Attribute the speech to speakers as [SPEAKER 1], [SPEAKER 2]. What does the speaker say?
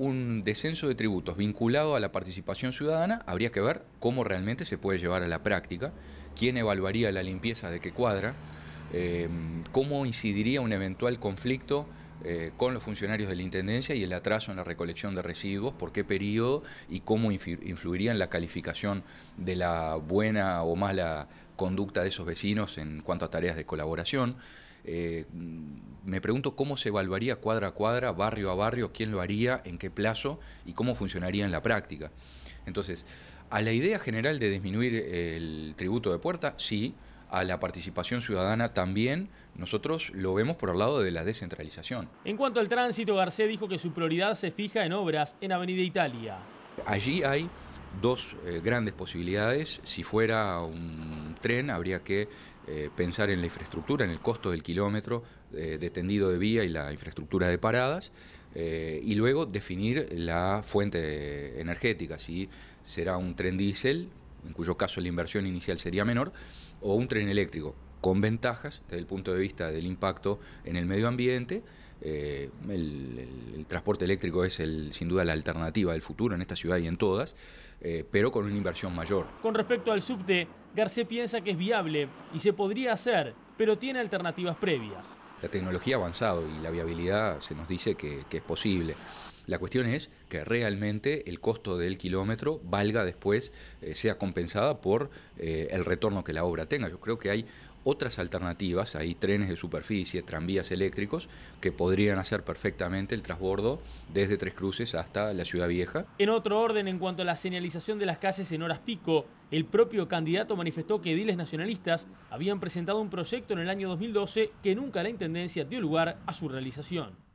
[SPEAKER 1] un descenso de tributos vinculado a la participación ciudadana, habría que ver cómo realmente se puede llevar a la práctica, quién evaluaría la limpieza de qué cuadra, eh, cómo incidiría un eventual conflicto eh, con los funcionarios de la Intendencia y el atraso en la recolección de residuos, por qué periodo y cómo influiría en la calificación de la buena o mala conducta de esos vecinos en cuanto a tareas de colaboración. Eh, me pregunto cómo se evaluaría cuadra a cuadra, barrio a barrio, quién lo haría, en qué plazo y cómo funcionaría en la práctica. Entonces, a la idea general de disminuir el tributo de puerta, sí, a la participación ciudadana también, nosotros lo vemos por el lado de la descentralización.
[SPEAKER 2] En cuanto al tránsito, Garcés dijo que su prioridad se fija en obras en Avenida Italia.
[SPEAKER 1] Allí hay dos eh, grandes posibilidades. Si fuera un tren, habría que eh, pensar en la infraestructura, en el costo del kilómetro eh, de tendido de vía y la infraestructura de paradas. y luego definir la fuente energética, si será un tren diésel, en cuyo caso la inversión inicial sería menor, o un tren eléctrico con ventajas desde el punto de vista del impacto en el medio ambiente. Eh, el, transporte eléctrico es el, sin duda la alternativa del futuro en esta ciudad y en todas, eh, pero con una inversión mayor.
[SPEAKER 2] Con respecto al subte, Garcés piensa que es viable y se podría hacer, pero tiene alternativas
[SPEAKER 1] previas. La tecnología ha avanzado y la viabilidad se nos dice que es posible. La cuestión es que realmente el costo del kilómetro valga después, eh, sea compensada por eh, el retorno que la obra tenga. Yo creo que hay otras alternativas, hay trenes de superficie, tranvías eléctricos, que podrían hacer perfectamente el transbordo desde Tres Cruces hasta la Ciudad Vieja.
[SPEAKER 2] En otro orden, en cuanto a la señalización de las calles en horas pico, el propio candidato manifestó que ediles nacionalistas habían presentado un proyecto en el año 2012 que
[SPEAKER 1] nunca la Intendencia dio lugar a su realización.